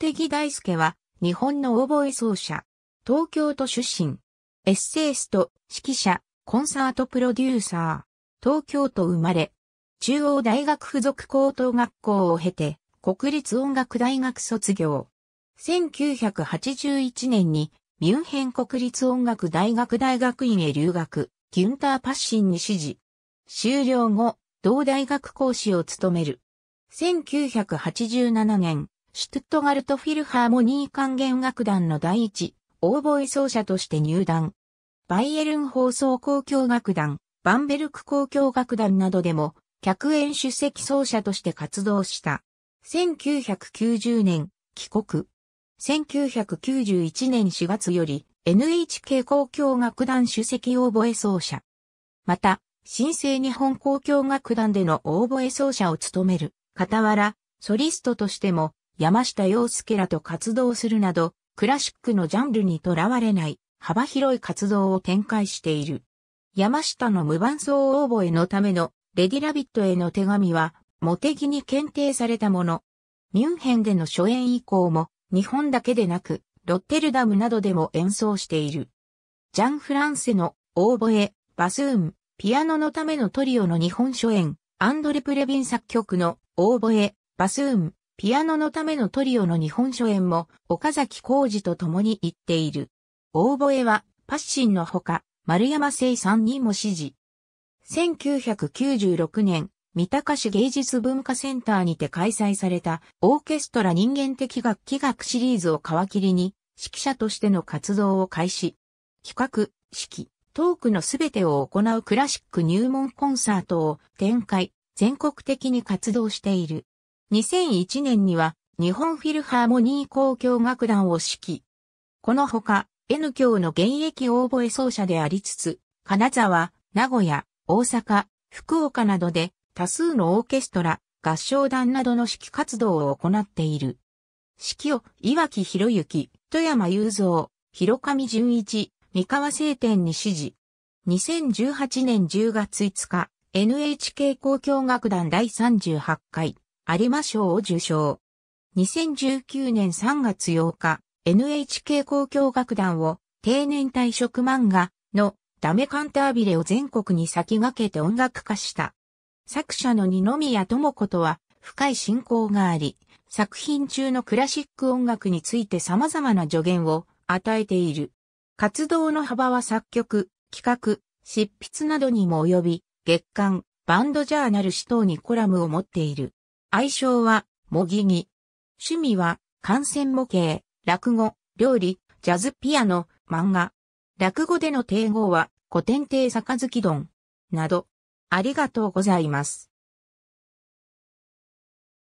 手木大輔は、日本のオーボエ奏者、東京都出身、エッセイスト、指揮者、コンサートプロデューサー、東京都生まれ、中央大学附属高等学校を経て、国立音楽大学卒業。1981年にミュンヘン国立音楽大学大学院へ留学、ギュンター・パッシンに指示。終了後、同大学講師を務める。1987年、シュトゥットガルトフィルハーモニー管弦楽団の第一、オーボエ奏者として入団。バイエルン放送交響楽団、バンベルク交響楽団などでも、客演出席奏者として活動した。1990年、帰国。1991年4月より、NHK 交響楽団主席オーボエ奏者。また、新生日本交響楽団でのオーボエ奏者を務める、傍ら、ソリストとしても、山下洋介らと活動するなど、クラシックのジャンルにとらわれない幅広い活動を展開している。山下の無伴奏応募へのためのレディラビットへの手紙は、モテギに検定されたもの。ミュンヘンでの初演以降も、日本だけでなく、ロッテルダムなどでも演奏している。ジャン・フランセの、オーボエ、バスーン、ピアノのためのトリオの日本初演、アンドレ・プレビン作曲の、オーボエ、バスーン、ピアノのためのトリオの日本初演も岡崎浩二と共に行っている。オーボエはパッシンのほか丸山聖さんにも指示。1996年、三鷹市芸術文化センターにて開催されたオーケストラ人間的楽器学シリーズを皮切りに指揮者としての活動を開始。企画、指揮、トークのすべてを行うクラシック入門コンサートを展開、全国的に活動している。2001年には日本フィルハーモニー交響楽団を指揮。このほか、N 教の現役応募奏者でありつつ、金沢、名古屋、大阪、福岡などで多数のオーケストラ、合唱団などの指揮活動を行っている。指揮を岩木博之、富山雄三、広上淳一、三河聖典に指示。2018年10月5日、NHK 交響楽団第38回有馬賞を受賞。2019年3月8日、NHK 交響楽団を定年退職漫画のダメカンタービレを全国に先駆けて音楽化した。作者の二宮智子とは深い信仰があり、作品中のクラシック音楽について様々な助言を与えている。活動の幅は作曲、企画、執筆などにも及び、月刊、バンドジャーナル誌等にコラムを持っている。愛称は、もぎぎ。趣味は、観戦模型、落語、料理、ジャズピアノ、漫画。落語での定語は、古典亭杯丼。など。ありがとうございます。